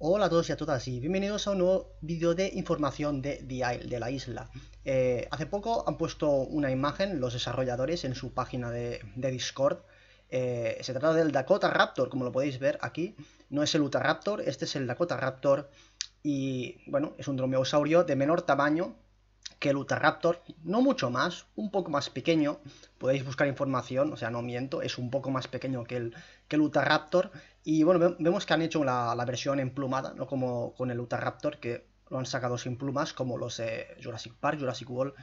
Hola a todos y a todas y bienvenidos a un nuevo vídeo de información de The Isle, de la isla. Eh, hace poco han puesto una imagen los desarrolladores en su página de, Discord. Eh, se trata del Dakota Raptor, como lo podéis ver aquí. No es el Raptor, este es el Dakota Raptor y bueno, es un dromeosaurio de menor tamaño que el Utahraptor, no mucho más, un poco más pequeño, podéis buscar información, o sea, no miento, es un poco más pequeño que el, que el y bueno, vemos que han hecho la, versión emplumada, no como con el Utahraptor, que lo han sacado sin plumas, como los Jurassic Park, Jurassic World,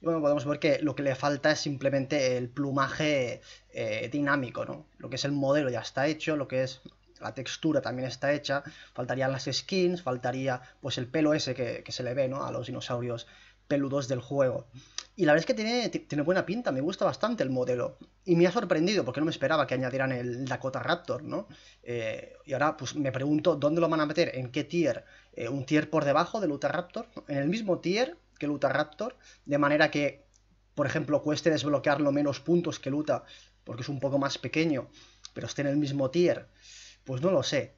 y bueno, podemos ver que lo que le falta es simplemente el plumaje eh, dinámico, ¿no? Lo que es el modelo ya está hecho, lo que es la textura también está hecha, faltarían las skins, faltaría pues el pelo ese que, que se le ve, ¿no? A los dinosaurios peludos del juego. Y la verdad es que tiene, tiene buena pinta, me gusta bastante el modelo. Y me ha sorprendido, porque no me esperaba que añadieran el Dakota Raptor, ¿no? Eh, y ahora pues me pregunto dónde lo van a meter, en qué tier. Eh, ¿Un tier por debajo del Utah Raptor? ¿En el mismo tier que el Utah Raptor? De manera que, por ejemplo, cueste desbloquearlo menos puntos que el porque es un poco más pequeño, pero esté en el mismo tier. Pues no lo sé.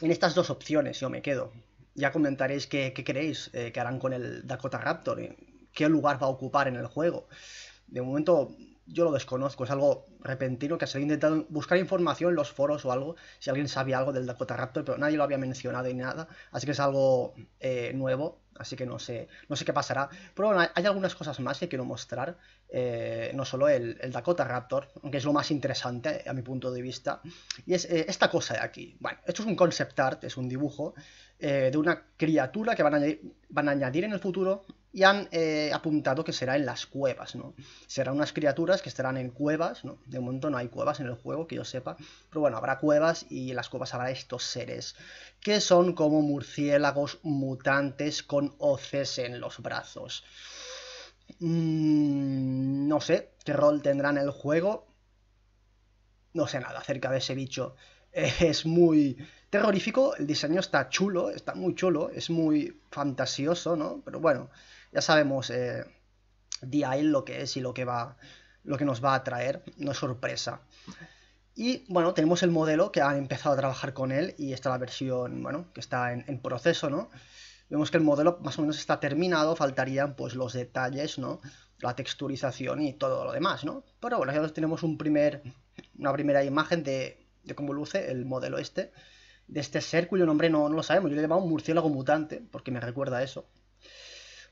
En estas dos opciones yo me quedo ya comentaréis qué, qué eh, que harán con el Dakota Raptor, qué lugar va a ocupar en el juego. De momento yo lo desconozco, es algo repentino que se ha intentado buscar información en los foros o algo, si alguien sabía algo del Dakota Raptor, pero nadie lo había mencionado ni nada, así que es algo eh, nuevo Así que no sé, no sé qué pasará. Pero bueno, hay algunas cosas más que quiero mostrar. Eh, no solo el, Dakota Raptor, que es lo más interesante a mi punto de vista. Y es eh, esta cosa de aquí. Bueno, esto es un concept art, es un dibujo eh, de una criatura que van van a añadir en el futuro y han eh, apuntado que será en las cuevas, ¿no? Serán unas criaturas que estarán en cuevas, ¿no? De momento no hay cuevas en el juego, que yo sepa, pero bueno, habrá cuevas y en las cuevas habrá estos seres, que son como murciélagos mutantes con hoces en los brazos. Mm, no sé qué rol tendrán en el juego, no sé nada acerca de ese bicho. Es muy terrorífico, el diseño está chulo, está muy chulo, es muy fantasioso, ¿no? Pero bueno, ya sabemos eh, DI lo que es y lo que, va, lo que nos va a traer, no es sorpresa. Y bueno, tenemos el modelo que han empezado a trabajar con él y está la versión, bueno, que está en, proceso, ¿no? Vemos que el modelo más o menos está terminado, faltarían pues los detalles, ¿no? La texturización y todo lo demás, ¿no? Pero bueno, ya tenemos un primer, una primera imagen de, cómo luce el modelo este, de este ser cuyo nombre no, no lo sabemos. Yo le he llamado murciélago mutante, porque me recuerda a eso.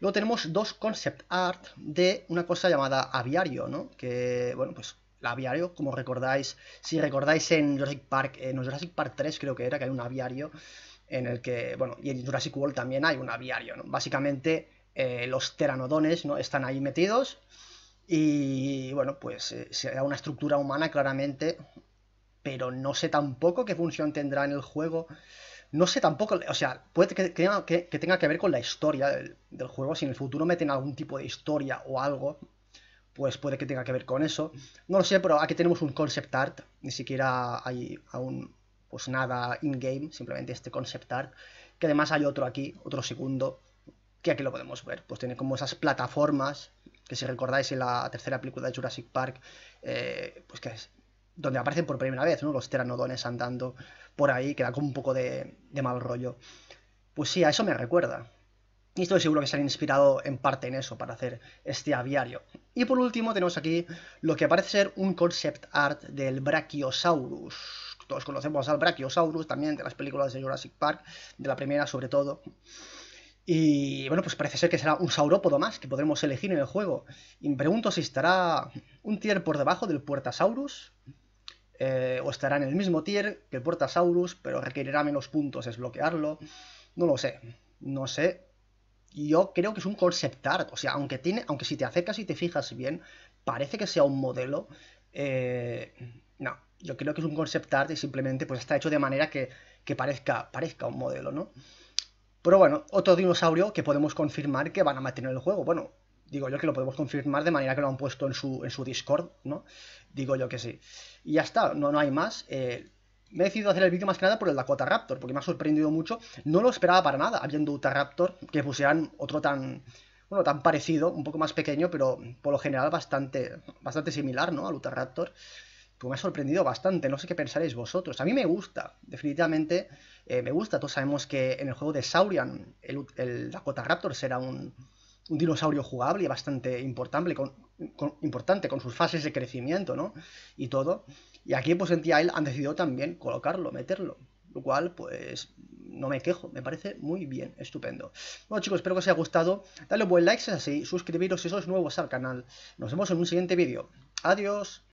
Luego tenemos dos concept art de una cosa llamada aviario, ¿no? Que, bueno, pues el aviario, como recordáis, si recordáis en Jurassic Park, en Jurassic Park 3 creo que era, que hay un aviario en el que, bueno, y en Jurassic World también hay un aviario, ¿no? Básicamente eh, los teranodones, ¿no? Están ahí metidos y, bueno, pues eh, será una estructura humana claramente, pero no sé tampoco qué función tendrá en el juego. No sé tampoco, o sea, puede que, que, tenga que ver con la historia del, juego. Si en el futuro meten algún tipo de historia o algo, pues puede que tenga que ver con eso. No lo sé, pero aquí tenemos un concept art. Ni siquiera hay aún pues nada in-game, simplemente este concept art. Que además hay otro aquí, otro segundo, que aquí lo podemos ver. Pues tiene como esas plataformas que si recordáis en la tercera película de Jurassic Park, eh, pues que es, donde aparecen por primera vez, ¿no? Los teranodones andando por ahí, que da como un poco de, de mal rollo. Pues sí, a eso me recuerda. Y estoy seguro que se han inspirado en parte en eso para hacer este aviario. Y por último tenemos aquí lo que parece ser un concept art del Brachiosaurus. Todos conocemos al Brachiosaurus también de las películas de Jurassic Park, de la primera sobre todo. Y bueno, pues parece ser que será un saurópodo más que podremos elegir en el juego. Y me pregunto si estará un tier por debajo del Puertasaurus, eh, o estará en el mismo tier que Portasaurus, pero requerirá menos puntos desbloquearlo. No lo sé, no sé. Yo creo que es un concept art, o sea, aunque, tiene, aunque si te acercas y te fijas bien, parece que sea un modelo. Eh, no, yo creo que es un concept art y simplemente pues está hecho de manera que, parezca, parezca un modelo, ¿no? Pero bueno, otro dinosaurio que podemos confirmar que van a mantener el juego. Bueno, digo yo que lo podemos confirmar de manera que lo han puesto en su, en su Discord, ¿no? Digo yo que sí. Y ya está, no, no hay más. Eh, me he decidido hacer el vídeo más que nada por el Dakota Raptor, porque me ha sorprendido mucho. No lo esperaba para nada, habiendo Uta Raptor, que pusieran otro tan, bueno, tan parecido, un poco más pequeño, pero por lo general bastante, bastante similar, ¿no? Al Uta Raptor. Pues me ha sorprendido bastante, no sé qué pensaréis vosotros. A mí me gusta, definitivamente eh, me gusta. Todos sabemos que en el juego de Saurian el Dakota Raptor será un, un dinosaurio jugable y bastante importante con, sus fases de crecimiento, ¿no? Y todo. Y aquí, pues en TIL han decidido también colocarlo, meterlo. Lo cual, pues, no me quejo. Me parece muy bien, estupendo. Bueno, chicos, espero que os haya gustado. Dale un buen like si es así. Suscribiros si sois nuevos al canal. Nos vemos en un siguiente vídeo. Adiós.